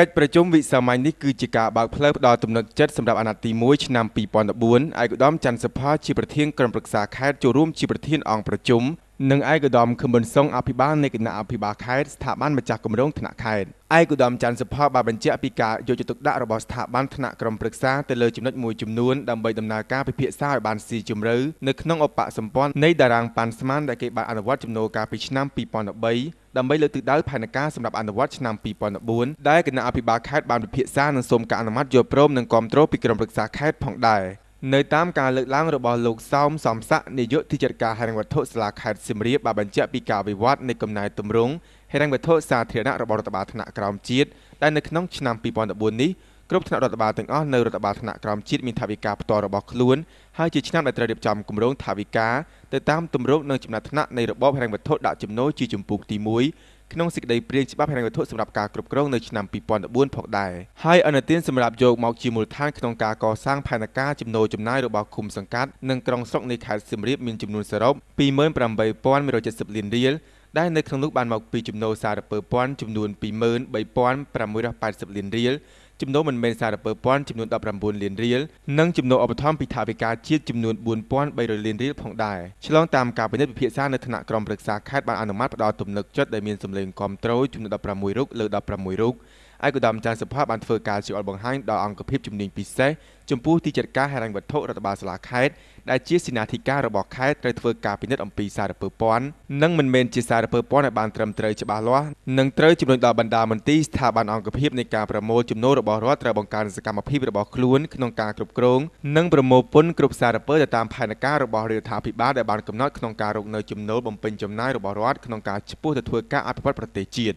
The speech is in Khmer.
កិច្ចប្រជុំវិសាមញ្ញនេះគឺជាការបើកផ្លូវផ្ដល់ទំនុកចិត្តសម្រាប់អាណត្តិទី1ឆ្នាំ2014ឯកឧត្តមច័ន្ទសុផាជាប្រធានក្រុមប្រឹក្សាខេត្តចូលរួមជាប្រធានអង្គប្រជុំនិងឯកឧត្តមខឹមប៊ុនសុងអភិបាលនៃគណៈអភិបាលខេត្តស្ថាប័នម្ចាស់គម្រោងថ្នាក់ខេត្តឯកឧត្តមច័ន្ទសុផបានបញ្ជាក់ពីការយកចិត្តទុកដាក់របស់ស្ថាប័នថ្នាក់ក្រមប្រឹក្សាទៅលើចំណុចមួយចំនួនដើម្បីដំណើរការពិភាក្សាឲ្យបានស៊ីជម្រៅនៅក្នុងឧបសម្ព័ន្ធនៃតារាងប៉ាន់ស្មានដែលគេបានអនុវត្តចំនួនកាលពីឆ្នាំ2013ដើម្បីលើកទិដៅផែនការសម្រាប់អនុវត្តឆ្នាំ2014ដែលគណៈអភិបាលខេត្តបានពិភាក្សានិងសូមការអនុម័តយល់ព្រមនិងគាំទ្រពីក្រមប្រឹក្សាខេត្តផងដែរនៅតាមការលើកឡើងរបស់លោកសោមសំស័កនាយកទីចិត្តការហិរញ្ញវត្ថុសាលាខេត្តសៀមរាបបានបញ្ជាក់ពីការវិវត្តនៃកំណែទម្រង់ហិរញ្ញវត្ថុសាធារណៈរបស់រដ្ឋបាលថ្នាក់ក្រោមជាតិដែលនៅក្នុងឆ្នាំ2014នេះគ្រប់ថ្នាក់រដ្ឋបាលទាំងអស់នៅរដ្ឋបាលថ្នាក់ក្រោមជាតិមានថវិកាផ្ទាល់របស់ខ្លួនហើយជាឆ្នាំដែលត្រូវរៀបចំគម្រោងថវិកាទៅតាមទម្រង់និងចំណាត់ថ្នាក់នៃរបបហិរញ្ញវត្ថុដាក់ចំណូលជាជំពូកទី1ក្នុងសេចក្តីព្រាងច្បាប់ហិរញ្ញវត្ថុសម្រាប់ការគ្រប់គ្រងនៅឆ្នាំ2014ផងដែរហើយអនុទានសម្រាប់យកមកជាមូលដ្ឋានក្នុងការកសាងផែនការចំណូលចំណាយរបស់គុំសង្កាត់និងក្រុងស្រុកនៃខេត្តសៀមរាបមានចំនួនសរុប28170លានរៀលដែលនៅក្នុងនោះបានមកពីចំណូលសារពើពន្ធចំនួន23680លានរៀលចំនួនមិនមែនសារពើពន្ធចំនួន19លានរៀលនិងចំនួនឧបត្ថម្ភពីថវិកាជាតិចំនួន4300លានរៀលផងដែរឆ្លងតាមការពិនិត្យពិភាក្សានៅថ្នាក់ក្រុមប្រឹក្សាខេត្តបានអនុម័តផ្ដល់ទំនុកចិត្តដែលមានសម្លេងគាំទ្រចំនួន16រូបលើ16រូបឯកឧត្តមចៅសុផាបានធ្វើការជាអល់បង្ហាញដល់អង្គភាពជំនាញពិសេសចំពោះទីចាត់ការហិរញ្ញវត្ថុរដ្ឋបាលសាលាខេត្តដែលជាសេនាធិការរបស់ខេត្តត្រូវធ្វើការពិនិត្យអំពីសារពើពន្ធនិងមិនមែនជាសារពើពន្ធឲ្យបានត្រឹមត្រូវច្បាស់លាស់និងត្រូវជំរុញដល់បណ្ដាមន្ទីរស្ថាប័នអង្គភាពនៃការប្រមូលចំណូលរបស់រដ្ឋត្រូវបង្កើនសកម្មភាពរបស់ខ្លួនក្នុងការគ្រប់គ្រងនិងប្រមូលពន្ធគ្រប់សារពើទៅតាមផែនការរបស់រដ្ឋាភិបាលដែលបានកំណត់ក្នុងការរកនៅចំណូលបំពេញចំណាយរបស់រដ្ឋក្នុងការឆ្ពោះទៅធ្វើការអភិវឌ្ឍប្រទេសជាតិ